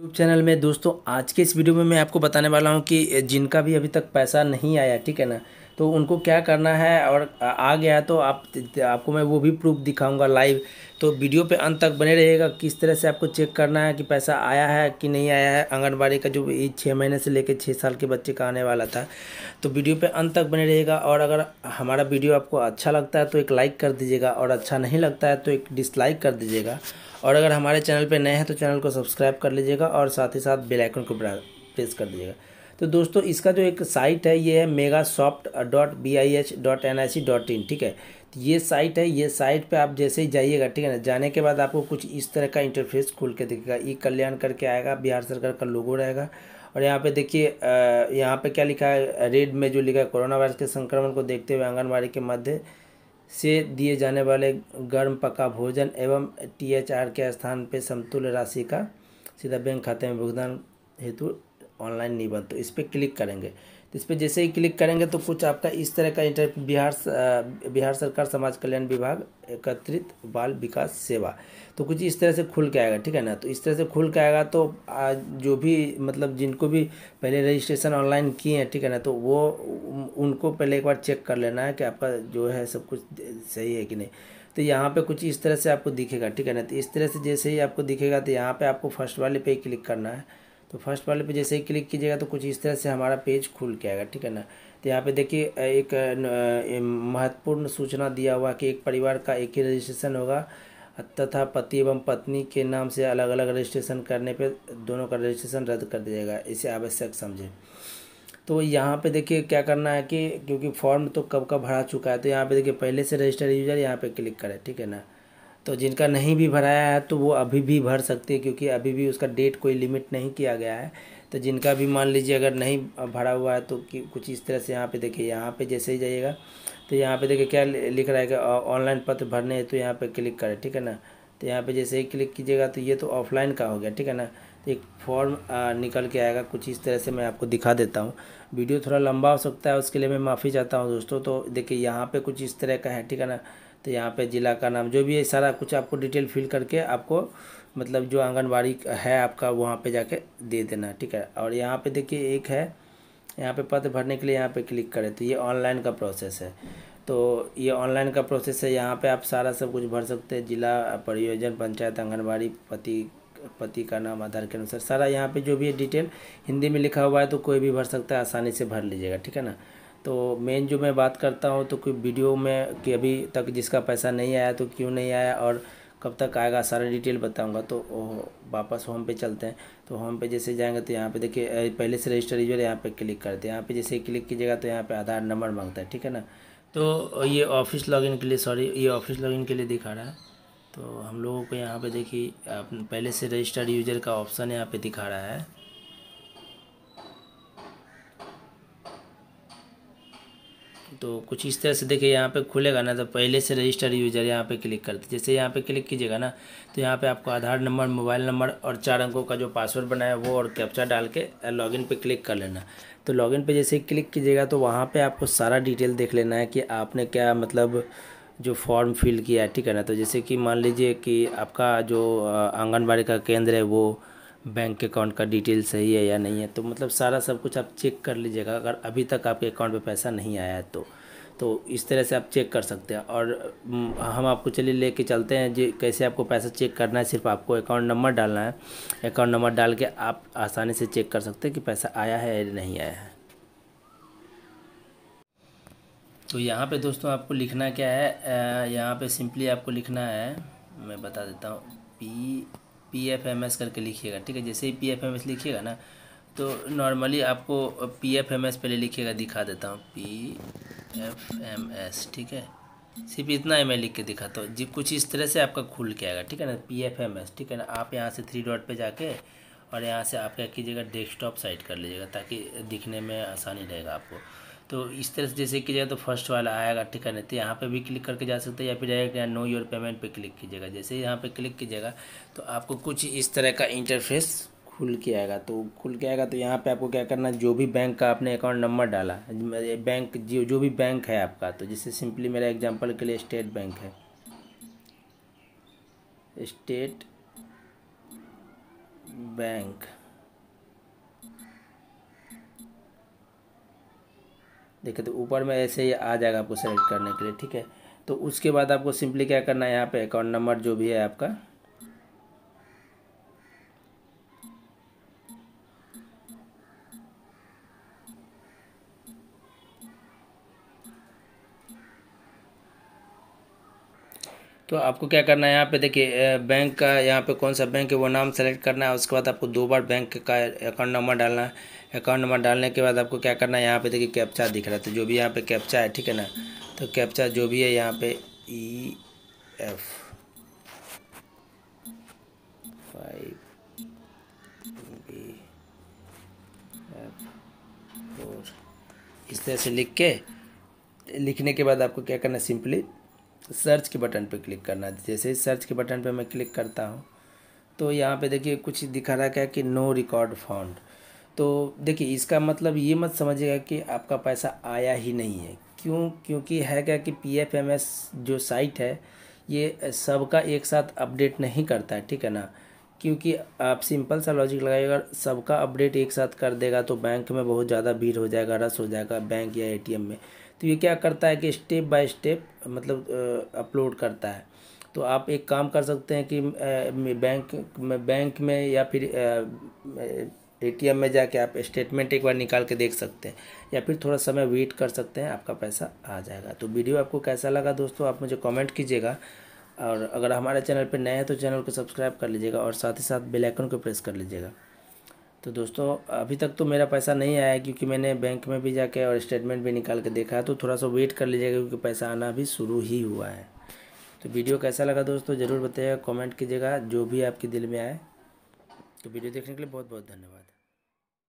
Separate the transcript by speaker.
Speaker 1: YouTube channel में दोस्तों आज के इस वीडियो में मैं आपको बताने वाला हूँ कि जिनका भी अभी तक पैसा नहीं आया ठीक है ना तो उनको क्या करना है और आ गया तो आप आपको मैं वो भी प्रूफ दिखाऊंगा लाइव तो वीडियो पे अंत तक बने रहेगा किस तरह से आपको चेक करना है कि पैसा आया है कि नहीं आया है आंगनबाड़ी का जो छः महीने से लेकर छः साल के बच्चे का आने वाला था तो वीडियो पे अंत तक बने रहेगा और अगर हमारा वीडियो आपको अच्छा लगता है तो एक लाइक कर दीजिएगा और अच्छा नहीं लगता है तो एक डिसलाइक कर दीजिएगा और अगर हमारे चैनल पर नए हैं तो चैनल को सब्सक्राइब कर लीजिएगा और साथ ही साथ बेलाइकन को प्रेस कर दीजिएगा तो दोस्तों इसका जो एक साइट है ये है mega soft dot B I H dot N I C dot in ठीक है तो ये साइट है ये साइट पे आप जैसे ही जाइएगा ठीक है ना जाने के बाद आपको कुछ इस तरह का इंटरफेस खोल के दिखेगा ई कल्याण करके आएगा बिहार सरकार का लोगो रहेगा और यहाँ पे देखिए यहाँ पे क्या लिखा है रेड में जो लिखा है कोरोना वायरस के संक्रमण को देखते हुए आंगनबाड़ी के मध्य से दिए जाने वाले गर्म पका भोजन एवं आर के स्थान पर समतुल्य राशि का सीधा बैंक खाते में भुगतान हेतु ऑनलाइन निबंध तो इस पर क्लिक करेंगे तो इस पर जैसे ही क्लिक करेंगे तो कुछ आपका इस तरह का इंटर बिहार बिहार सरकार समाज कल्याण विभाग एकत्रित बाल विकास सेवा तो कुछ इस तरह से खुल के आएगा ठीक है ना तो इस तरह से खुल के आएगा तो जो भी मतलब जिनको भी पहले रजिस्ट्रेशन ऑनलाइन किए हैं ठीक है ना तो वो उनको पहले एक बार चेक कर लेना है कि आपका जो है सब कुछ सही है कि नहीं तो यहाँ पे कुछ इस तरह से आपको दिखेगा ठीक है ना तो इस तरह से जैसे ही आपको दिखेगा तो यहाँ पे आपको फर्स्ट वाले पे क्लिक करना है तो फर्स्ट वाले पे जैसे ही क्लिक कीजिएगा तो कुछ इस तरह से हमारा पेज खुल के आएगा ठीक है ना तो यहाँ पे देखिए एक महत्वपूर्ण सूचना दिया हुआ कि एक परिवार का एक ही रजिस्ट्रेशन होगा तथा पति एवं पत्नी के नाम से अलग अलग रजिस्ट्रेशन करने पे दोनों का रजिस्ट्रेशन रद्द कर दिया जाएगा इसे आवश्यक समझें तो यहाँ पे देखिए क्या करना है कि क्योंकि फॉर्म तो कब का भरा चुका है तो यहाँ पे देखिए पहले से रजिस्टर्ड यूजर यहाँ पे क्लिक करें ठीक है ना तो जिनका नहीं भी भराया है तो वो अभी भी भर सकते हैं क्योंकि अभी भी उसका डेट कोई लिमिट नहीं किया गया है तो जिनका भी मान लीजिए अगर नहीं भरा हुआ है तो कुछ इस तरह से यहाँ पे देखिए यहाँ पे जैसे ही जाइएगा तो यहाँ पे देखिए क्या लिख रहा है कि ऑनलाइन पत्र भरने है तो यहाँ पे क्लिक करें ठीक है ना तो यहाँ पे जैसे ही क्लिक कीजिएगा तो ये तो ऑफलाइन का हो गया ठीक है ना तो एक फॉर्म निकल के आएगा कुछ इस तरह से मैं आपको दिखा देता हूँ वीडियो थोड़ा लंबा हो सकता है उसके लिए मैं माफ़ी चाहता हूँ दोस्तों तो देखिए यहाँ पर कुछ इस तरह का है ठीक है ना तो यहाँ पे ज़िला का नाम जो भी है सारा कुछ आपको डिटेल फिल करके आपको मतलब जो आंगनबाड़ी है आपका वहाँ पे जाके दे देना ठीक है और यहाँ पे देखिए एक है यहाँ पे पत्र भरने के लिए यहाँ पे क्लिक करें तो ये ऑनलाइन का प्रोसेस है तो ये ऑनलाइन का प्रोसेस है यहाँ पे आप सारा सब कुछ भर सकते हैं जिला परियोजन पंचायत आंगनबाड़ी पति पति का नाम आधार के अनुसार सारा यहाँ पे जो भी है डिटेल हिंदी में लिखा हुआ है तो कोई भी भर सकता है आसानी से भर लीजिएगा ठीक है ना तो मेन जो मैं बात करता हूँ तो कोई वीडियो में कि अभी तक जिसका पैसा नहीं आया तो क्यों नहीं आया और कब तक आएगा सारा डिटेल बताऊंगा तो वापस होम पे चलते हैं तो होम पे जैसे जाएंगे तो यहाँ पे देखिए पहले से रजिस्टर यूजर यहाँ पे क्लिक करते हैं यहाँ पे जैसे क्लिक कीजिएगा तो यहाँ पे आधार नंबर मांगता है ठीक है ना तो ये ऑफिस लॉगिन के लिए सॉरी ये ऑफिस लॉगिन के लिए दिखा रहा है तो हम लोगों को यहाँ पर देखिए पहले से रजिस्टर्ड यूजर का ऑप्शन यहाँ पर दिखा रहा है तो कुछ इस तरह से देखिए यहाँ पे खुलेगा ना तो पहले से रजिस्टर यूजर यहाँ पे क्लिक करते जैसे यहाँ पे क्लिक कीजिएगा ना तो यहाँ पे आपको आधार नंबर मोबाइल नंबर और चार अंकों का जो पासवर्ड बनाया वो और कैप्चा डाल के लॉगिन पे क्लिक कर लेना तो लॉगिन पे जैसे क्लिक कीजिएगा तो वहाँ पर आपको सारा डिटेल देख लेना है कि आपने क्या मतलब जो फॉर्म फिल किया है ठीक है ना तो जैसे कि मान लीजिए कि आपका जो आंगनबाड़ी का केंद्र है वो बैंक अकाउंट का डिटेल सही है या नहीं है तो मतलब सारा सब कुछ आप चेक कर लीजिएगा अगर अभी तक आपके अकाउंट पे पैसा नहीं आया है तो तो इस तरह से आप चेक कर सकते हैं और हम्म, हम आपको चलिए लेके चलते हैं जी कैसे आपको पैसा चेक करना है सिर्फ आपको अकाउंट नंबर डालना है अकाउंट नंबर डाल के आप आसानी से चेक कर सकते हैं कि पैसा आया है या नहीं आया है तो यहाँ पे दोस्तों आपको लिखना क्या है यहाँ पे सिंपली आपको लिखना है मैं बता देता हूँ P P F M S करके लिखिएगा ठीक है जैसे ही पी एफ एम एस लिखिएगा ना तो नॉर्मली आपको पी एफ एम एस पहले लिखिएगा दिखा देता हूँ पी एफ एम एस ठीक है सिर्फ इतना ही मैं लिख के दिखाता हूँ जी कुछ इस तरह से आपका खुल के आएगा ठीक है ना पी एफ एम एस ठीक है ना आप यहाँ से थ्री डॉट पे जाके और यहाँ से आप क्या कीजिएगा डेस्कटॉप साइट कर लीजिएगा ताकि दिखने में आसानी रहेगा आपको तो इस तरह से जैसे कीजिएगा तो फर्स्ट वाला आएगा ठीक है नहीं तो यहाँ पे भी क्लिक करके जा सकते हैं या फिर जाएगा नो योर पेमेंट पे क्लिक कीजिएगा जैसे ही यहाँ पे क्लिक कीजिएगा तो आपको कुछ इस तरह का इंटरफेस खुल के आएगा तो खुल के आएगा तो यहाँ पे आपको क्या करना है जो भी बैंक का आपने अकाउंट नंबर डाला बैंक जो जो भी बैंक है आपका तो जैसे सिंपली मेरा एग्जांपल के लिए स्टेट बैंक है स्टेट बैंक देखिए तो ऊपर में ऐसे ही आ जाएगा आपको सेलेक्ट करने के लिए ठीक है तो उसके बाद आपको सिंपली क्या करना है यहाँ पे अकाउंट नंबर जो भी है आपका तो आपको क्या करना है यहाँ पे देखिए बैंक का यहाँ पे कौन सा बैंक है वो नाम सेलेक्ट करना है उसके बाद आपको दो बार बैंक का अकाउंट नंबर डालना है अकाउंट नंबर डालने के बाद आपको क्या करना है यहाँ पे देखिए कैप्चा दिख रहा है तो जो भी यहाँ पे कैप्चा है ठीक है ना तो कैप्चा जो भी है यहाँ पे E F five F four इस तरह से लिख के लिखने के बाद आपको क्या करना है सिंपली सर्च के बटन पे क्लिक करना है जैसे सर्च के बटन पे मैं क्लिक करता हूँ तो यहाँ पे देखिए कुछ दिखा रहा है कि नो रिकॉर्ड फाउंड तो देखिए इसका मतलब ये मत समझिएगा कि आपका पैसा आया ही नहीं है क्यों क्योंकि है क्या कि पी एफ एम एस जो साइट है ये सबका एक साथ अपडेट नहीं करता है ठीक है ना क्योंकि आप सिंपल सा लॉजिक लगाइएगा सबका अपडेट एक साथ कर देगा तो बैंक में बहुत ज़्यादा भीड़ हो जाएगा रस हो जाएगा बैंक या एटीएम में तो ये क्या करता है कि स्टेप बाय स्टेप मतलब अपलोड करता है तो आप एक काम कर सकते हैं कि बैंक में बैंक में या फिर एटीएम में जाके आप स्टेटमेंट एक बार निकाल के देख सकते हैं या फिर थोड़ा समय वेट कर सकते हैं आपका पैसा आ जाएगा तो वीडियो आपको कैसा लगा दोस्तों आप मुझे कमेंट कीजिएगा और अगर हमारे चैनल पर नए हैं तो चैनल को सब्सक्राइब कर लीजिएगा और साथ ही साथ बेलाइकन को प्रेस कर लीजिएगा तो दोस्तों अभी तक तो मेरा पैसा नहीं आया क्योंकि मैंने बैंक में भी जाके और स्टेटमेंट भी निकाल के देखा तो थोड़ा सा वेट कर लीजिएगा क्योंकि पैसा आना अभी शुरू ही हुआ है तो वीडियो कैसा लगा दोस्तों ज़रूर बताइएगा कमेंट कीजिएगा जो भी आपके दिल में आए तो वीडियो देखने के लिए बहुत बहुत धन्यवाद